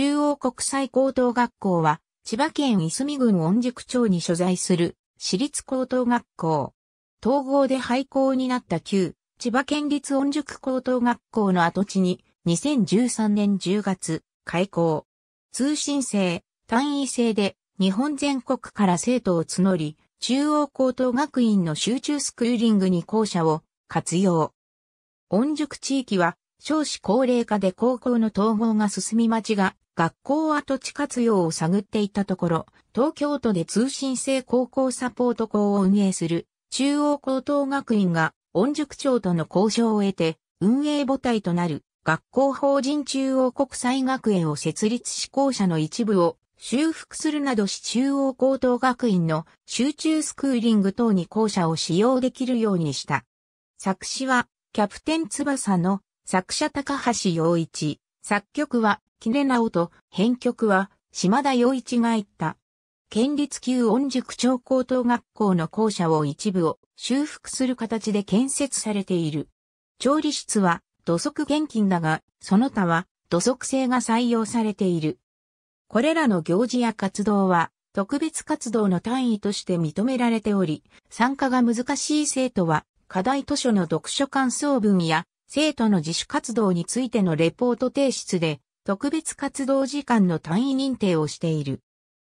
中央国際高等学校は、千葉県いすみ郡御宿町に所在する、私立高等学校。統合で廃校になった旧、千葉県立御宿高等学校の跡地に、2013年10月、開校。通信制、単位制で、日本全国から生徒を募り、中央高等学院の集中スクーリングに校舎を活用。御宿地域は、少子高齢化で高校の統合が進み町が学校跡地活用を探っていたところ、東京都で通信制高校サポート校を運営する中央高等学院が音塾長との交渉を得て、運営母体となる学校法人中央国際学園を設立志向者の一部を修復するなどし中央高等学院の集中スクーリング等に校舎を使用できるようにした。作詞はキャプテン翼の作者高橋洋一。作曲は、キネナオと、編曲は、島田洋一が言った。県立旧音塾長高等学校の校舎を一部を修復する形で建設されている。調理室は土足現金だが、その他は土足性が採用されている。これらの行事や活動は特別活動の単位として認められており、参加が難しい生徒は課題図書の読書感想文や生徒の自主活動についてのレポート提出で、特別活動時間の単位認定をしている。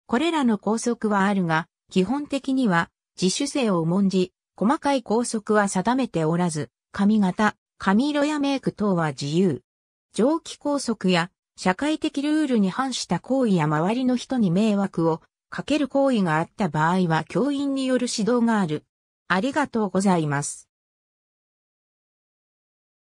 これらの拘束はあるが、基本的には自主性を重んじ、細かい拘束は定めておらず、髪型、髪色やメイク等は自由。上記拘束や社会的ルールに反した行為や周りの人に迷惑をかける行為があった場合は教員による指導がある。ありがとうございます。